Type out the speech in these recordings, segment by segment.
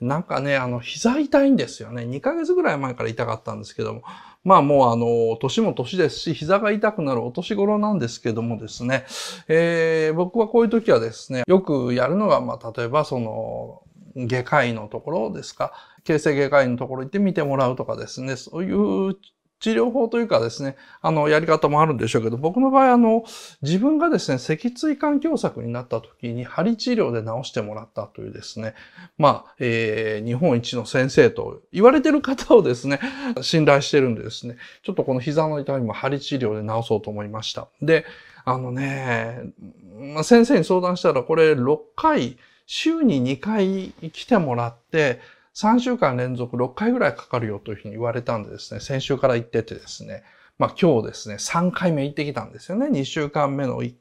なんかね、あの、膝痛いんですよね。2ヶ月ぐらい前から痛かったんですけども、まあもうあの、年も年ですし、膝が痛くなるお年頃なんですけどもですね、えー、僕はこういう時はですね、よくやるのが、まあ例えばその、外科医のところですか、形成外科医のところ行って見てもらうとかですね、そういう治療法というかですね、あの、やり方もあるんでしょうけど、僕の場合、あの、自分がですね、脊椎管狭窄になった時に、針治療で治してもらったというですね、まあ、えー、日本一の先生と言われてる方をですね、信頼してるんでですね、ちょっとこの膝の痛みも針治療で治そうと思いました。で、あのね、先生に相談したら、これ6回、週に2回来てもらって、3週間連続6回ぐらいかかるよというふうに言われたんでですね、先週から行っててですね、まあ今日ですね、3回目行ってきたんですよね。2週間目の、え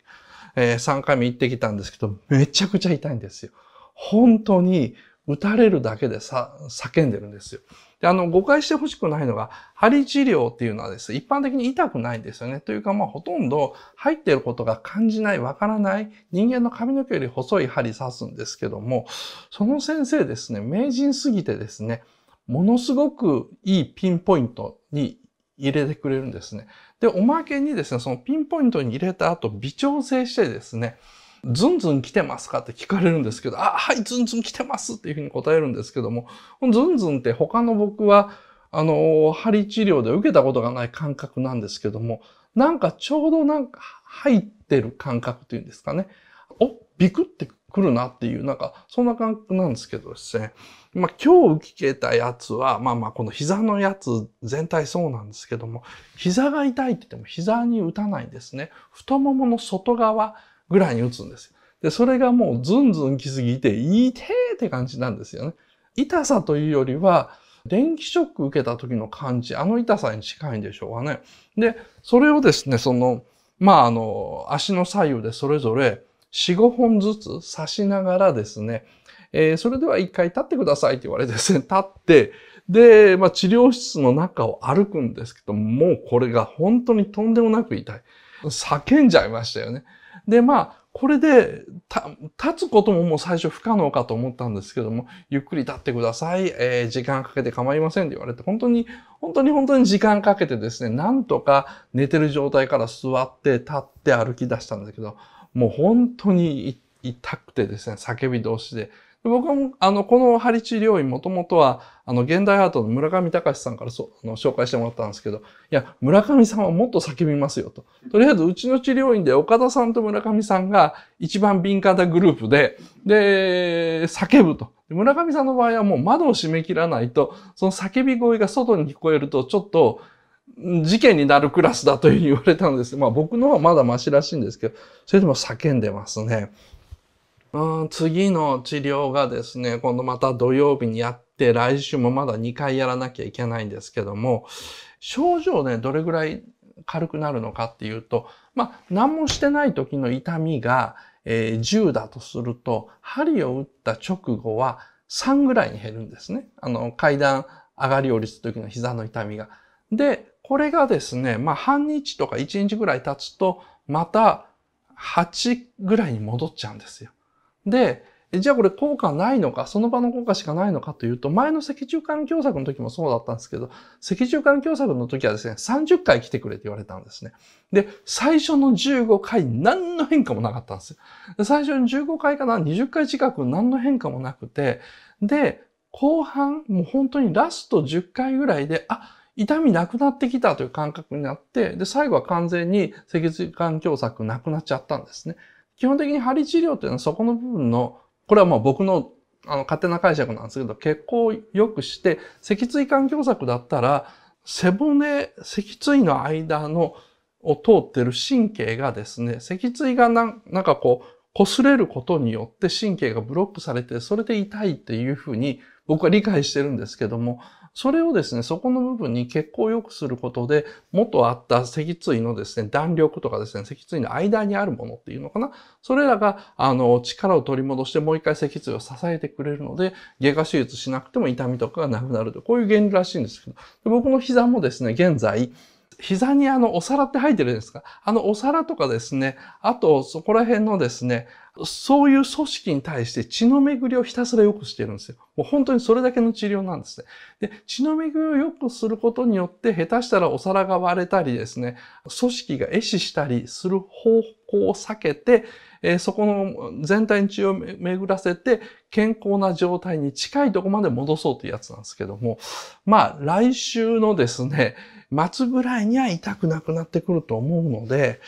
ー、3回目行ってきたんですけど、めちゃくちゃ痛いんですよ。本当に打たれるだけでさ、叫んでるんですよ。で、あの、誤解してほしくないのが、針治療っていうのはですね、一般的に痛くないんですよね。というか、まあ、ほとんど入っていることが感じない、わからない、人間の髪の毛より細い針刺すんですけども、その先生ですね、名人すぎてですね、ものすごくいいピンポイントに入れてくれるんですね。で、おまけにですね、そのピンポイントに入れた後、微調整してですね、ズンズン来てますかって聞かれるんですけど、あ、はい、ズンズン来てますっていうふうに答えるんですけども、ズンズンって他の僕は、あの、針治療で受けたことがない感覚なんですけども、なんかちょうどなんか入ってる感覚というんですかね。お、ビクってくるなっていう、なんか、そんな感覚なんですけどですね。まあ、今日受けたやつは、まあまあ、この膝のやつ全体そうなんですけども、膝が痛いって言っても膝に打たないんですね。太ももの外側、ぐらいに打つんですよ。で、それがもうズンズン来すぎて、痛てって感じなんですよね。痛さというよりは、電気ショック受けた時の感じ、あの痛さに近いんでしょうかね。で、それをですね、その、まあ、あの、足の左右でそれぞれ4、5本ずつ刺しながらですね、えー、それでは一回立ってくださいって言われてですね、立って、で、まあ、治療室の中を歩くんですけども、もうこれが本当にとんでもなく痛い。叫んじゃいましたよね。で、まあ、これで、立つことももう最初不可能かと思ったんですけども、ゆっくり立ってください。えー、時間かけて構いませんって言われて、本当に、本当に本当に時間かけてですね、なんとか寝てる状態から座って立って歩き出したんだけど、もう本当に痛くてですね、叫び同士で、僕も、あの、このハリ療院もともとは、あの、現代アートの村上隆さんからそあの紹介してもらったんですけど、いや、村上さんはもっと叫びますよと。とりあえず、うちの治療院で岡田さんと村上さんが一番敏感なグループで、で、叫ぶと。村上さんの場合はもう窓を閉め切らないと、その叫び声が外に聞こえると、ちょっと、事件になるクラスだというふうに言われたんです。まあ僕のはまだマシらしいんですけど、それでも叫んでますね。うん、次の治療がですね、今度また土曜日にやって、来週もまだ2回やらなきゃいけないんですけども、症状ね、どれぐらい軽くなるのかっていうと、まあ、何もしてない時の痛みが、えー、10だとすると、針を打った直後は3ぐらいに減るんですね。あの、階段上がり下りする時の膝の痛みが。で、これがですね、まあ、半日とか1日ぐらい経つと、また8ぐらいに戻っちゃうんですよ。で、じゃあこれ効果ないのか、その場の効果しかないのかというと、前の脊柱管狭窄の時もそうだったんですけど、脊柱管狭窄の時はですね、30回来てくれって言われたんですね。で、最初の15回何の変化もなかったんですよ。最初に15回かな、20回近く何の変化もなくて、で、後半、もう本当にラスト10回ぐらいで、あ、痛みなくなってきたという感覚になって、で、最後は完全に脊柱管狭窄なくなっちゃったんですね。基本的に針治療っていうのはそこの部分の、これはまあ僕のあの勝手な解釈なんですけど、血行を良くして、脊椎環境策だったら、背骨、脊椎の間のを通ってる神経がですね、脊椎がなんなんかこう、擦れることによって神経がブロックされて、それで痛いっていうふうに僕は理解してるんですけども、それをですね、そこの部分に血行を良くすることで、元あった脊椎のですね、弾力とかですね、脊椎の間にあるものっていうのかな。それらが、あの、力を取り戻して、もう一回脊椎を支えてくれるので、外科手術しなくても痛みとかがなくなると。こういう原理らしいんですけど、僕の膝もですね、現在、膝にあのお皿って入ってるんですかあのお皿とかですね、あとそこら辺のですね、そういう組織に対して血の巡りをひたすら良くしてるんですよ。もう本当にそれだけの治療なんですね。で、血の巡りを良くすることによって、下手したらお皿が割れたりですね、組織が壊死したりする方向を避けて、えそこの全体に血を巡らせて、健康な状態に近いとこまで戻そうというやつなんですけども、まあ、来週のですね、末ぐらいには痛くなくなってくると思うので、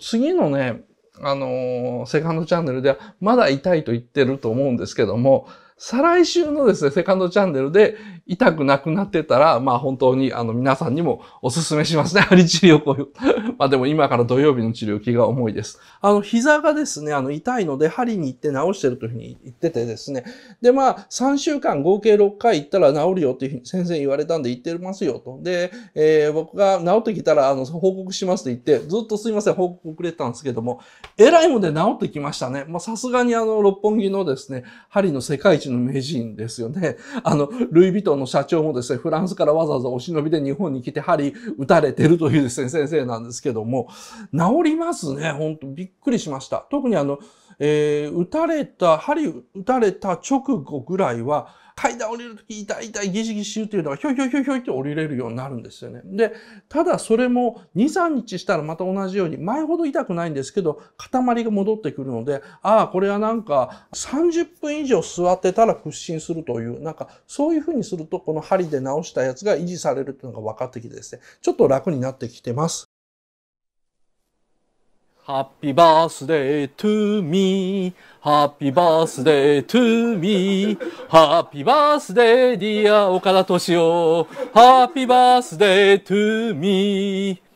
次のね、あのー、セカンドチャンネルではまだ痛いと言ってると思うんですけども、再来週のですね、セカンドチャンネルで痛くなくなってたら、まあ本当にあの皆さんにもお勧めしますね。針 治療を。まあでも今から土曜日の治療気が重いです。あの膝がですね、あの痛いので針に行って治してるというふうに言っててですね。でまあ3週間合計6回行ったら治るよっていうふうに先生言われたんで行ってますよと。で、えー、僕が治ってきたらあの報告しますと言って、ずっとすいません報告くれたんですけども、えらいもんで治ってきましたね。まあさすがにあの六本木のですね、針の世界一の名人ですよね。あの、ルイ・ヴィトンの社長もですね、フランスからわざわざお忍びで日本に来て針打たれてるというですね、先生なんですけども、治りますね。ほんとびっくりしました。特にあの、えー、撃たれた、針撃たれた直後ぐらいは、階段降りるとき痛い痛いギシギシ言うていうのがひょひょひょひょって降りれるようになるんですよね。で、ただそれも2、3日したらまた同じように前ほど痛くないんですけど塊が戻ってくるので、ああ、これはなんか30分以上座ってたら屈伸するという、なんかそういうふうにするとこの針で治したやつが維持されるっていうのが分かってきてですね、ちょっと楽になってきてます。Happy birthday to me, happy birthday to me, happy birthday dear 岡田敏夫 happy birthday to me